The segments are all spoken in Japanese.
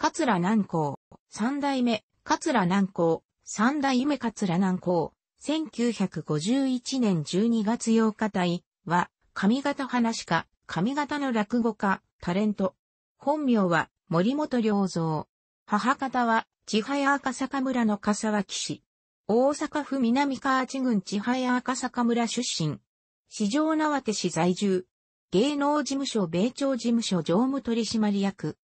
桂南光、三代目、桂南光、三代目桂南光三代目桂南光1951年12月8日隊は、上方話家、上方の落語家、タレント。本名は、森本良造。母方は、千早赤坂村の笠脇市。大阪府南河内郡千早赤坂村出身。市場縄手市在住。芸能事務所米朝事務所常務取締役。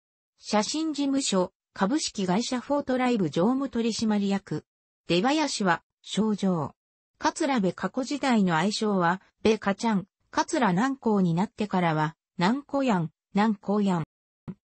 写真事務所、株式会社フォートライブ常務取締役。出林は、症状。桂部過去時代の愛称は、ベカちゃん、桂南光になってからは、南光やん、南光やん。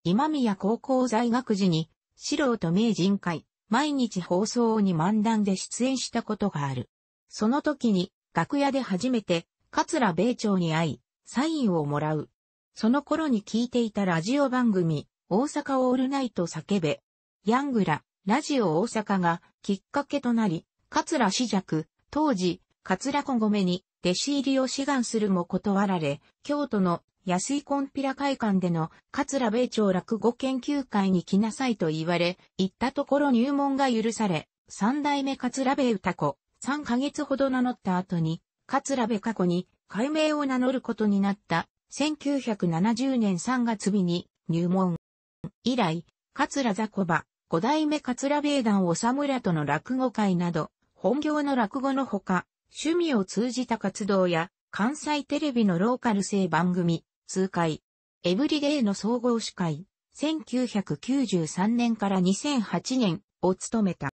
今宮高校在学時に、素人名人会、毎日放送に漫談で出演したことがある。その時に、楽屋で初めて、桂米朝に会い、サインをもらう。その頃に聞いていたラジオ番組、大阪オールナイト叫べ。ヤングラ、ラジオ大阪がきっかけとなり、桂史尺、当時、桂小米に弟子入りを志願するも断られ、京都の安井コンピラ会館での桂米朝落語研究会に来なさいと言われ、行ったところ入門が許され、三代目桂米歌子、三ヶ月ほど名乗った後に、桂米過去に改名を名乗ることになった1970年3月日に入門。以来、桂雑魚場、五代目桂米団おさむらとの落語会など、本業の落語のほか、趣味を通じた活動や、関西テレビのローカル性番組、通会、エブリデイの総合司会、1993年から2008年を務めた。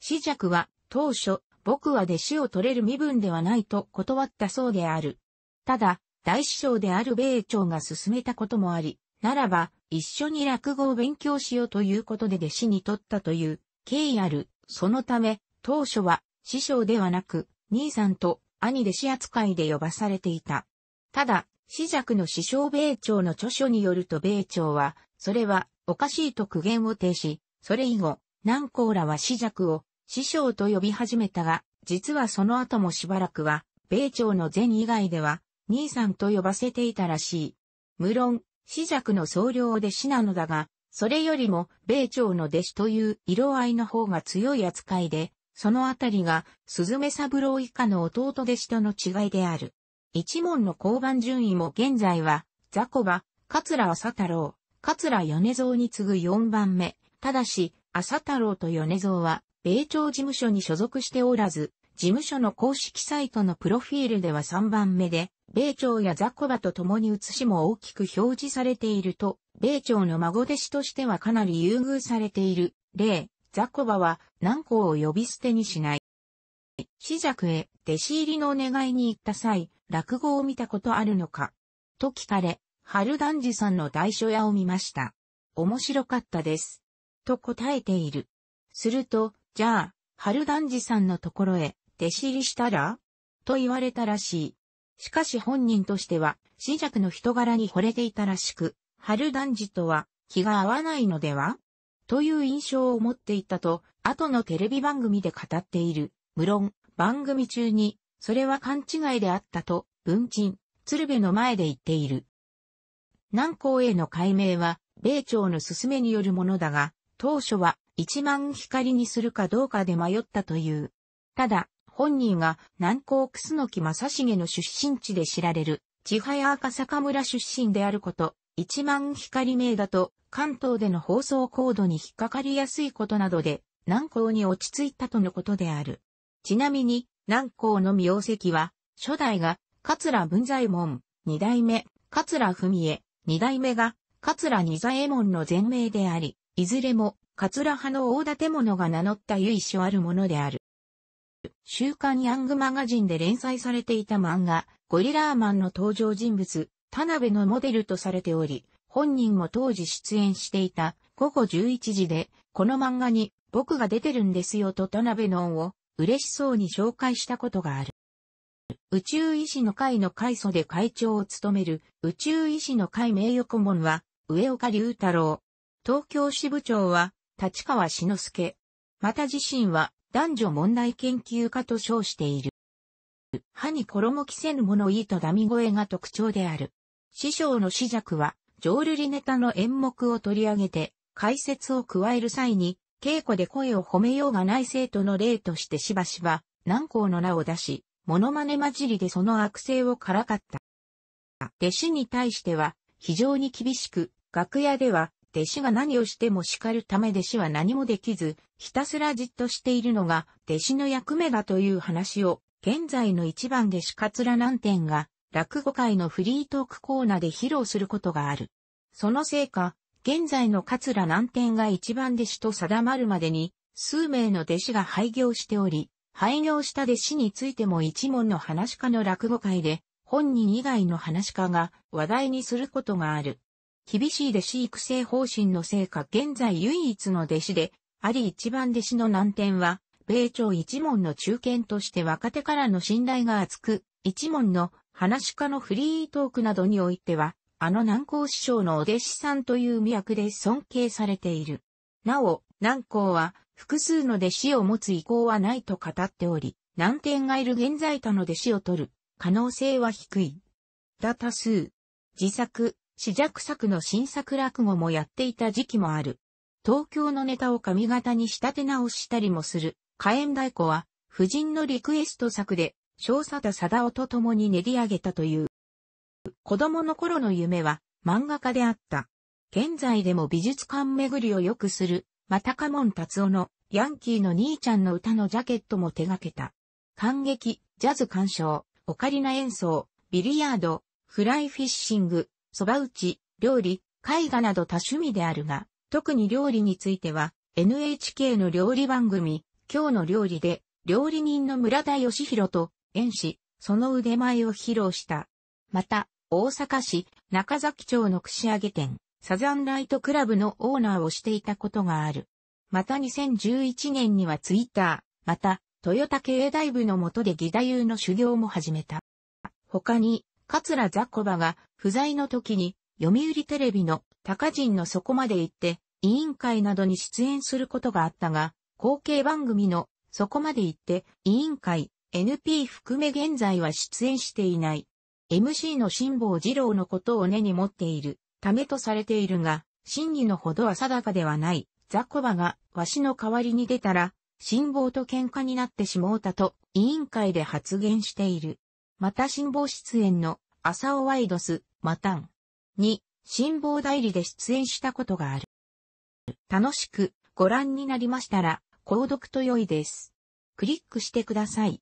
死弱は、当初、僕は弟子を取れる身分ではないと断ったそうである。ただ、大師匠である米朝が進めたこともあり、ならば、一緒に落語を勉強しようということで弟子に取ったという経緯ある。そのため、当初は師匠ではなく、兄さんと兄弟子扱いで呼ばされていた。ただ、死弱の師匠米朝の著書によると米朝は、それはおかしいと苦言を呈し、それ以後、南光らは死弱を師匠と呼び始めたが、実はその後もしばらくは、米朝の前以外では、兄さんと呼ばせていたらしい。無論、死弱の総領弟子なのだが、それよりも米朝の弟子という色合いの方が強い扱いで、そのあたりが鈴目三郎以下の弟弟子との違いである。一門の交番順位も現在は、雑魚場、桂浅太郎、桂米蔵に次ぐ4番目。ただし、浅太郎と米蔵は、米朝事務所に所属しておらず、事務所の公式サイトのプロフィールでは3番目で、米朝やザコバと共に写しも大きく表示されていると、米朝の孫弟子としてはかなり優遇されている。例、ザコバは南光を呼び捨てにしない。死弱へ弟子入りのお願いに行った際、落語を見たことあるのかと聞かれ、春団治さんの大書屋を見ました。面白かったです。と答えている。すると、じゃあ、春団治さんのところへ、弟子入りしたらと言われたらしい。しかし本人としては、死弱の人柄に惚れていたらしく、春男児とは気が合わないのではという印象を持っていたと、後のテレビ番組で語っている。無論、番組中に、それは勘違いであったと、文鎮、鶴瓶の前で言っている。南港への解明は、米朝の勧めによるものだが、当初は一万光にするかどうかで迷ったという。ただ、本人が南高楠木正重の出身地で知られる、千早赤坂村出身であること、一万光名だと、関東での放送コードに引っかかりやすいことなどで、南高に落ち着いたとのことである。ちなみに、南高の名跡は、初代が、桂文左衛門、二代目、桂文江、二代目が、桂二左衛門の前名であり、いずれも、桂派の大建物が名乗った由緒あるものである。週刊ヤングマガジンで連載されていた漫画、ゴリラーマンの登場人物、田辺のモデルとされており、本人も当時出演していた午後11時で、この漫画に僕が出てるんですよと田辺のんを嬉しそうに紹介したことがある。宇宙医師の会の会祖で会長を務める宇宙医師の会名誉顧問は上岡隆太郎。東京支部長は立川志之助。また自身は男女問題研究家と称している。歯に衣着せぬ物いいとダミ声が特徴である。師匠の死弱は、浄瑠璃ネタの演目を取り上げて、解説を加える際に、稽古で声を褒めようがない生徒の例としてしばしば、南光の名を出し、物真似混じりでその悪性をからかった。弟子に対しては、非常に厳しく、楽屋では、弟子が何をしても叱るため弟子は何もできず、ひたすらじっとしているのが弟子の役目だという話を、現在の一番弟子ラ南天が、落語界のフリートークコーナーで披露することがある。そのせいか、現在の桂南天が一番弟子と定まるまでに、数名の弟子が廃業しており、廃業した弟子についても一門の話家の落語会で、本人以外の話家が話題にすることがある。厳しい弟子育成方針の成果現在唯一の弟子で、あり一番弟子の難点は、米朝一門の中堅として若手からの信頼が厚く、一門の話し家のフリートークなどにおいては、あの南光師匠のお弟子さんという魅力で尊敬されている。なお、南光は複数の弟子を持つ意向はないと語っており、難点がいる現在他の弟子を取る可能性は低い。だ多数。自作、死弱作の新作落語もやっていた時期もある。東京のネタを髪型に仕立て直したりもする、火炎太鼓は、夫人のリクエスト作で、小佐田貞夫と共に練り上げたという。子供の頃の夢は、漫画家であった。現在でも美術館巡りを良くする、またかもん達夫の、ヤンキーの兄ちゃんの歌のジャケットも手掛けた。感激、ジャズ鑑賞、オカリナ演奏、ビリヤード、フライフィッシング、蕎麦打ち、料理、絵画など多趣味であるが、特に料理については、NHK の料理番組、今日の料理で、料理人の村田義弘と、演師、その腕前を披露した。また、大阪市中崎町の串揚げ店、サザンライトクラブのオーナーをしていたことがある。また2011年にはツイッター、また、豊田経営大部の下で義太夫の修行も始めた。他に、桂ザコバが不在の時に読売テレビの高人のそこまで行って委員会などに出演することがあったが、後継番組のそこまで行って委員会 NP 含め現在は出演していない。MC の辛坊二郎のことを根に持っているためとされているが、真偽のほどは定かではない。ザコバがわしの代わりに出たら、辛抱と喧嘩になってしもうたと委員会で発言している。また辛抱出演の朝尾ワイドス、マタン。に、辛抱代理で出演したことがある。楽しくご覧になりましたら、購読と良いです。クリックしてください。